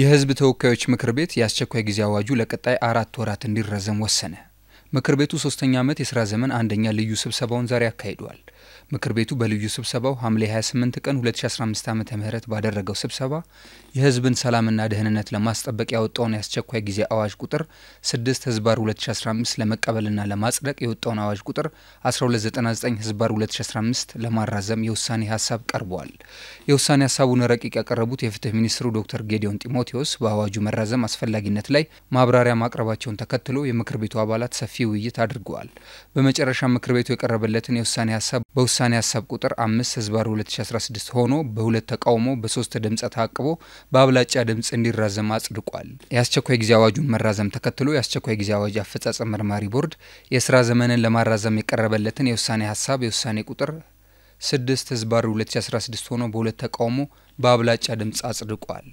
የህዝብ ተወካዮች ምክር ቤት የአስቸኳይ ጊዜ አዋጁ ለቀጣይ አራት ወራት እንዲረዘም ወሰነ። ምክር ቤቱ ሶስተኛ ዓመት የስራ ዘመን አንደኛ ልዩ ስብሰባውን ዛሬ አካሂዷል። ምክር ቤቱ በልዩ ስብሰባው ሐምሌ 28 ቀን 2015 ዓ ም ባደረገው ስብሰባ የህዝብን ሰላምና ደህንነት ለማስጠበቅ ያወጣውን የአስቸኳይ ጊዜ አዋጅ ቁጥር 6 ህዝባር 2015 ለመቀበልና ለማጽደቅ የወጣውን አዋጅ ቁጥር 1299 ህዝባር 2015 ለማራዘም የውሳኔ ሀሳብ ቀርበዋል። የውሳኔ ሀሳቡን ረቂቅ ያቀረቡት የፍትህ ሚኒስትሩ ዶክተር ጌዲዮን ጢሞቴዎስ በአዋጁ መራዘም አስፈላጊነት ላይ ማብራሪያ ማቅረባቸውን ተከትሎ የምክር ቤቱ አባላት ሰፊ ውይይት አድርገዋል። በመጨረሻ ምክር ቤቱ የቀረበለትን የውሳኔ ሀሳብ በውሳኔ ሀሳብ ቁጥር 5 ህዝባር 2016 ሆኖ በሁለት ተቃውሞ በሶስት ድምፅ ታቅቦ በአብላጫ ድምፅ እንዲራዘም አጽድቋል። የአስቸኳይ ጊዜ አዋጁን መራዘም ተከትሎ የአስቸኳይ ጊዜ አዋጅ አፈጻጸም መርማሪ ቦርድ የስራ ዘመንን ለማራዘም የቀረበለትን የውሳኔ ሀሳብ የውሳኔ ቁጥር 6 ህዝባር 2016 ሆኖ በሁለት ተቃውሞ በአብላጫ ድምፅ አጽድቋል።